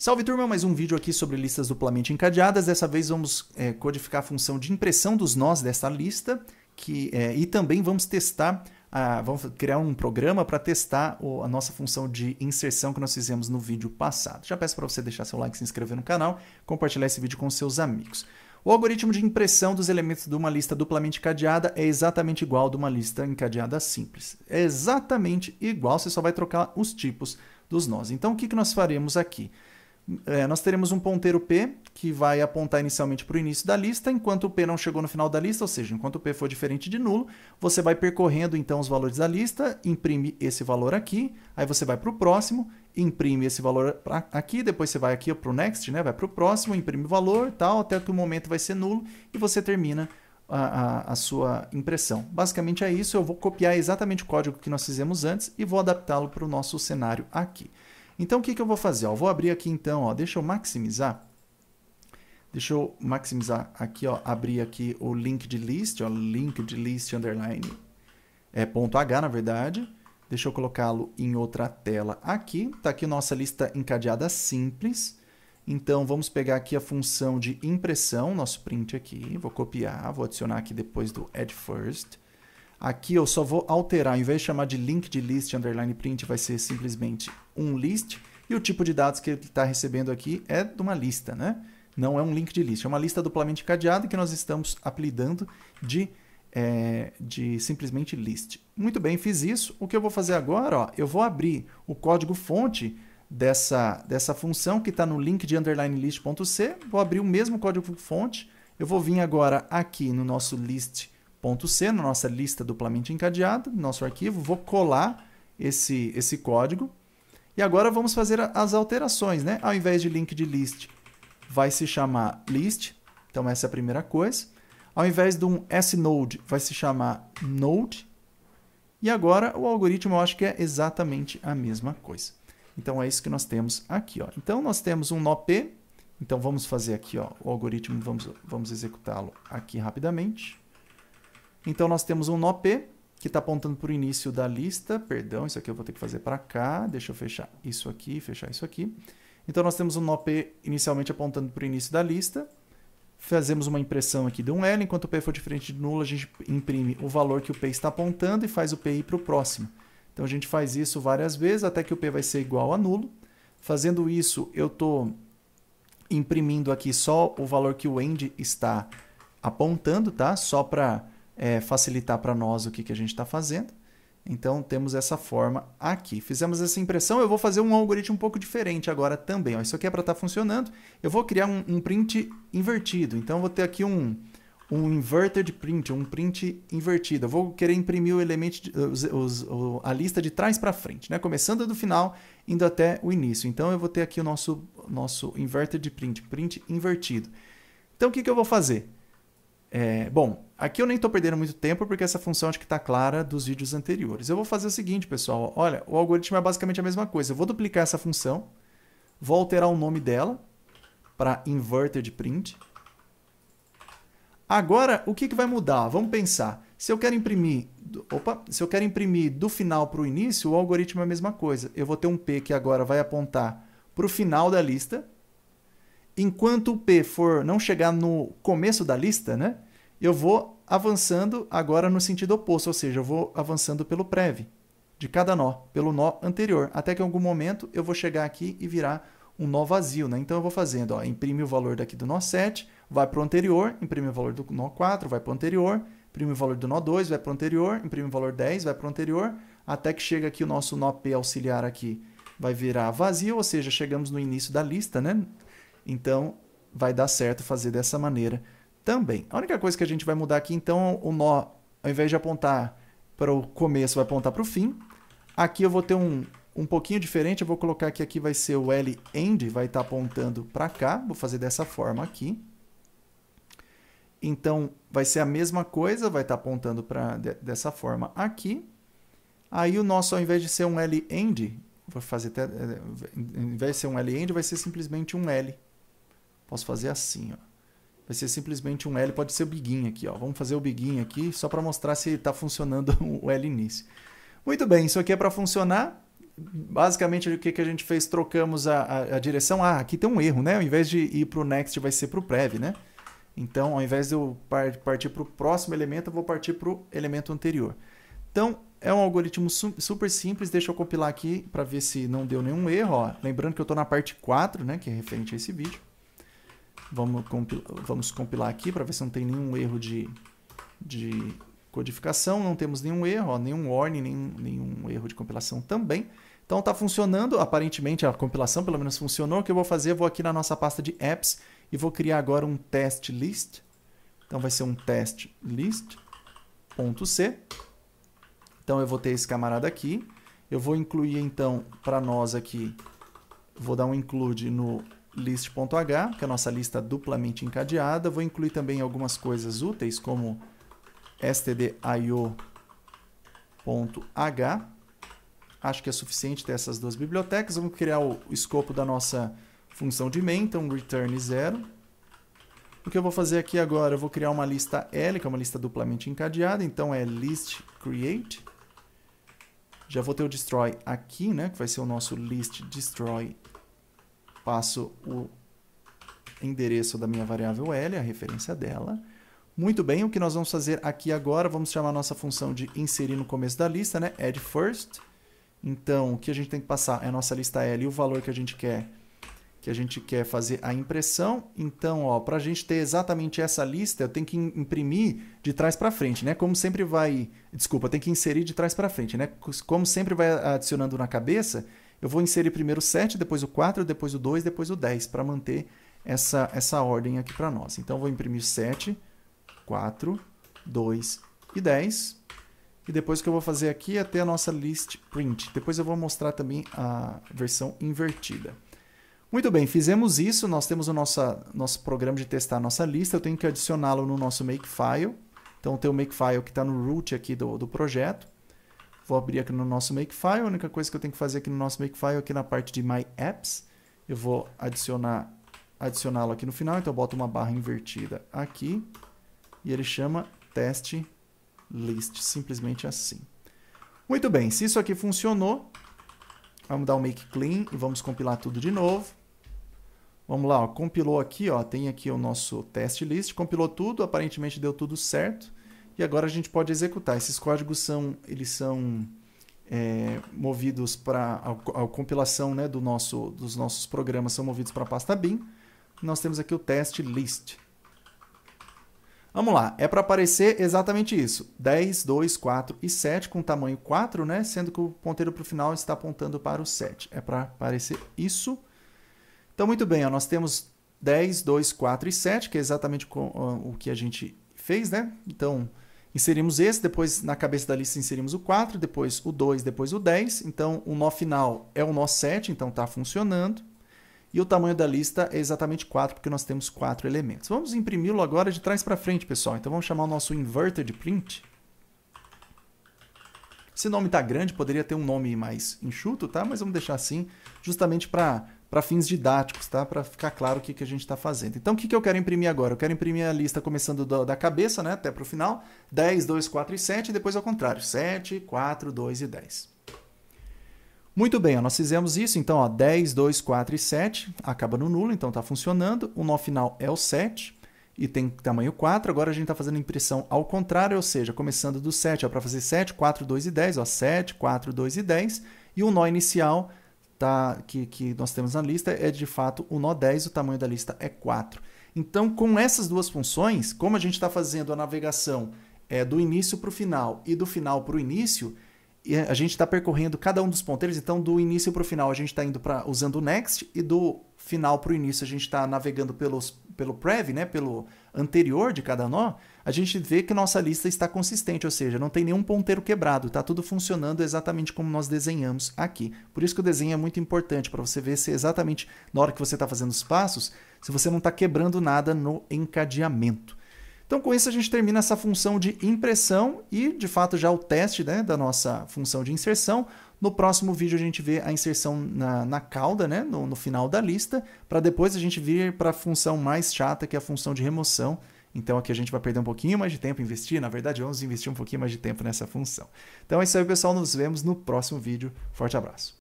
Salve turma, mais um vídeo aqui sobre listas duplamente encadeadas. Dessa vez vamos é, codificar a função de impressão dos nós dessa lista que, é, e também vamos testar, a, vamos criar um programa para testar o, a nossa função de inserção que nós fizemos no vídeo passado. Já peço para você deixar seu like, se inscrever no canal, compartilhar esse vídeo com seus amigos. O algoritmo de impressão dos elementos de uma lista duplamente encadeada é exatamente igual de uma lista encadeada simples. É exatamente igual, você só vai trocar os tipos dos nós. Então, o que, que nós faremos aqui? é, nós teremos um ponteiro P, que vai apontar inicialmente para o início da lista, enquanto o P não chegou no final da lista, ou seja, enquanto o P for diferente de nulo, você vai percorrendo então os valores da lista, imprime esse valor aqui, aí você vai para o próximo, imprime esse valor aqui, depois você vai aqui para o next, né? vai para o próximo, imprime o valor, tal, até que o momento vai ser nulo, e você termina a, a, a, sua impressão. Basicamente é isso, eu vou copiar exatamente o código que nós fizemos antes e vou adaptá-lo para o nosso cenário aqui. Então, o que, que eu vou fazer? Ó, vou abrir aqui então, ó, deixa eu maximizar. Deixa eu maximizar aqui, ó, abrir aqui o link de list, ó, link de list underline é ponto .h, na verdade. Deixa eu colocá-lo em outra tela aqui. Está aqui nossa lista encadeada simples. Então, vamos pegar aqui a função de impressão, nosso print aqui. Vou copiar, vou adicionar aqui depois do add first. Aqui eu só vou alterar, ao invés de chamar de link de list underline print, vai ser simplesmente um list e o tipo de dados que ele está recebendo aqui é de uma lista, né? Não é um link de list, é uma lista duplamente cadeada que nós estamos apelidando de, é, de simplesmente list. Muito bem, fiz isso. O que eu vou fazer agora? Ó, eu vou abrir o código fonte dessa, dessa função que está no link de underline list.c, vou abrir o mesmo código fonte, eu vou vir agora aqui no nosso list.c, na nossa lista duplamente encadeada, nosso arquivo, vou colar esse, esse código, e agora vamos fazer as alterações, né? Ao invés de link de list, vai se chamar list. Então essa é a primeira coisa. Ao invés de um snode, vai se chamar node. E agora o algoritmo eu acho que é exatamente a mesma coisa. Então é isso que nós temos aqui, ó. Então nós temos um nó p. Então vamos fazer aqui, ó, o algoritmo vamos vamos executá-lo aqui rapidamente. Então nós temos um nó p que está apontando para o início da lista. Perdão, isso aqui eu vou ter que fazer para cá. Deixa eu fechar isso aqui, fechar isso aqui. Então, nós temos um nó P inicialmente apontando para o início da lista. Fazemos uma impressão aqui de um L. Enquanto o P for diferente de nulo, a gente imprime o valor que o P está apontando e faz o P ir para o próximo. Então, a gente faz isso várias vezes até que o P vai ser igual a nulo. Fazendo isso, eu estou imprimindo aqui só o valor que o end está apontando, tá? Só para é, facilitar para nós o que, que a gente está fazendo. Então temos essa forma aqui. Fizemos essa impressão, eu vou fazer um algoritmo um pouco diferente agora também. Ó, isso aqui é para estar tá funcionando. Eu vou criar um, um print invertido. Então eu vou ter aqui um, um inverted print, um print invertido. Eu vou querer imprimir o elemento, de, os, os, a lista de trás para frente, né? começando do final, indo até o início. Então eu vou ter aqui o nosso, nosso inverted print, print invertido. Então o que, que eu vou fazer? É, bom, aqui eu nem estou perdendo muito tempo porque essa função acho que está clara dos vídeos anteriores. Eu vou fazer o seguinte, pessoal. Olha, o algoritmo é basicamente a mesma coisa. Eu vou duplicar essa função, vou alterar o nome dela para inverted print. Agora, o que, que vai mudar? Vamos pensar. Se eu quero imprimir, opa, se eu quero imprimir do final para o início, o algoritmo é a mesma coisa. Eu vou ter um P que agora vai apontar para o final da lista enquanto o P for não chegar no começo da lista, né, eu vou avançando agora no sentido oposto, ou seja, eu vou avançando pelo prévio de cada nó, pelo nó anterior, até que em algum momento eu vou chegar aqui e virar um nó vazio. Né? Então eu vou fazendo, ó, imprime o valor daqui do nó 7, vai para o anterior, imprime o valor do nó 4, vai para o anterior, imprime o valor do nó 2, vai para o anterior, imprime o valor 10, vai para o anterior, até que chega aqui o nosso nó P auxiliar aqui, vai virar vazio, ou seja, chegamos no início da lista, né? Então, vai dar certo fazer dessa maneira também. A única coisa que a gente vai mudar aqui, então, o nó, ao invés de apontar para o começo, vai apontar para o fim. Aqui eu vou ter um, um pouquinho diferente, eu vou colocar que aqui vai ser o L end, vai estar tá apontando para cá, vou fazer dessa forma aqui. Então, vai ser a mesma coisa, vai estar tá apontando pra, de, dessa forma aqui. Aí o nosso, ao invés de ser um L end, vou fazer até, é, é, ao invés de ser um L end, vai ser simplesmente um L Posso fazer assim, ó. Vai ser simplesmente um L, pode ser o biguinho aqui, ó. Vamos fazer o biguinho aqui só para mostrar se está funcionando o L início. Muito bem, isso aqui é para funcionar. Basicamente, o que, que a gente fez? Trocamos a, a, a, direção. Ah, aqui tem um erro, né? Ao invés de ir para o next, vai ser para o prev, né? Então, ao invés de eu partir para o próximo elemento, eu vou partir para o elemento anterior. Então, é um algoritmo super simples. Deixa eu compilar aqui para ver se não deu nenhum erro. Ó. Lembrando que eu estou na parte 4, né, que é referente a esse vídeo. Vamos compilar, vamos compilar aqui para ver se não tem nenhum erro de, de codificação. Não temos nenhum erro, ó, nenhum warning, nenhum, nenhum erro de compilação também. Então está funcionando, aparentemente a compilação pelo menos funcionou. O que eu vou fazer? Eu vou aqui na nossa pasta de apps e vou criar agora um test list. Então vai ser um test list.c. Então eu vou ter esse camarada aqui. Eu vou incluir então para nós aqui, vou dar um include no list.h, que é a nossa lista duplamente encadeada. Vou incluir também algumas coisas úteis, como stdio.h. Acho que é suficiente ter essas duas bibliotecas. Vamos criar o escopo da nossa função de main, então return 0. O que eu vou fazer aqui agora? Eu vou criar uma lista L, que é uma lista duplamente encadeada, então é list create. Já vou ter o destroy aqui, né, que vai ser o nosso list destroy passo o endereço da minha variável L, a referência dela. Muito bem, o que nós vamos fazer aqui agora, vamos chamar a nossa função de inserir no começo da lista, né? Add first. Então, o que a gente tem que passar é a nossa lista L e o valor que a gente quer que a gente quer fazer a impressão. Então, ó, para a gente ter exatamente essa lista, eu tenho que imprimir de trás para frente, né? Como sempre vai, desculpa, tem que inserir de trás para frente, né? Como sempre vai adicionando na cabeça, eu vou inserir primeiro o 7, depois o 4, depois o 2, depois o 10, para manter essa, essa ordem aqui para nós. Então, eu vou imprimir 7, 4, 2 e 10. E depois o que eu vou fazer aqui é ter a nossa list print. Depois eu vou mostrar também a versão invertida. Muito bem, fizemos isso. Nós temos o nosso nosso programa de testar a nossa lista. Eu tenho que adicioná-lo no nosso makefile. Então, tem o makefile que está no root aqui do, do projeto. Vou abrir aqui no nosso Makefile. A única coisa que eu tenho que fazer aqui no nosso Makefile, aqui na parte de My Apps, eu vou adicionar adicioná-lo aqui no final. Então eu boto uma barra invertida aqui e ele chama Test list, simplesmente assim. Muito bem, se isso aqui funcionou, vamos dar um make clean e vamos compilar tudo de novo. Vamos lá, ó, compilou aqui, ó, tem aqui o nosso Test list, compilou tudo, aparentemente deu tudo certo e agora a gente pode executar. Esses códigos são, eles são é, movidos para a, compilação né, do nosso, dos nossos programas são movidos para a pasta bin. Nós temos aqui o test list. Vamos lá, é para aparecer exatamente isso, 10, 2, 4 e 7 com tamanho 4, né? sendo que o ponteiro para o final está apontando para o 7. É para aparecer isso. Então, muito bem, ó, nós temos 10, 2, 4 e 7, que é exatamente o que a gente fez, né? Então, Inserimos esse, depois na cabeça da lista inserimos o 4, depois o 2, depois o 10. Então o nó final é o nó 7, então está funcionando. E o tamanho da lista é exatamente 4, porque nós temos 4 elementos. Vamos imprimi-lo agora de trás para frente, pessoal. Então vamos chamar o nosso inverted print. Esse nome está grande, poderia ter um nome mais enxuto, tá? Mas vamos deixar assim, justamente para para fins didáticos, tá? Para ficar claro o que, que a gente está fazendo. Então, o que, que eu quero imprimir agora? Eu quero imprimir a lista começando do, da cabeça, né? Até para o final. 10, 2, 4 e 7, e depois ao contrário. 7, 4, 2 e 10. Muito bem, ó, nós fizemos isso, então, ó, 10, 2, 4 e 7, acaba no nulo, então está funcionando. O nó final é o 7 e tem tamanho 4. Agora a gente está fazendo impressão ao contrário, ou seja, começando do 7 para fazer 7, 4, 2 e 10, ó, 7, 4, 2 e 10. E o nó inicial tá, que, que nós temos na lista é de fato o nó 10, o tamanho da lista é 4. Então, com essas duas funções, como a gente está fazendo a navegação é, do início para o final e do final para o início, e a gente está percorrendo cada um dos ponteiros, então do início para o final a gente está indo para usando o next e do final para o início a gente está navegando pelos, pelo prev, né, pelo anterior de cada nó, a gente vê que nossa lista está consistente, ou seja, não tem nenhum ponteiro quebrado, está tudo funcionando exatamente como nós desenhamos aqui. Por isso que o desenho é muito importante, para você ver se exatamente na hora que você está fazendo os passos, se você não está quebrando nada no encadeamento. Então, com isso, a gente termina essa função de impressão e, de fato, já o teste né, da nossa função de inserção. No próximo vídeo, a gente vê a inserção na, na cauda, né, no, no final da lista, para depois a gente vir para a função mais chata, que é a função de remoção. Então, aqui a gente vai perder um pouquinho mais de tempo investir. Na verdade, vamos investir um pouquinho mais de tempo nessa função. Então, é isso aí, pessoal. Nos vemos no próximo vídeo. Forte abraço.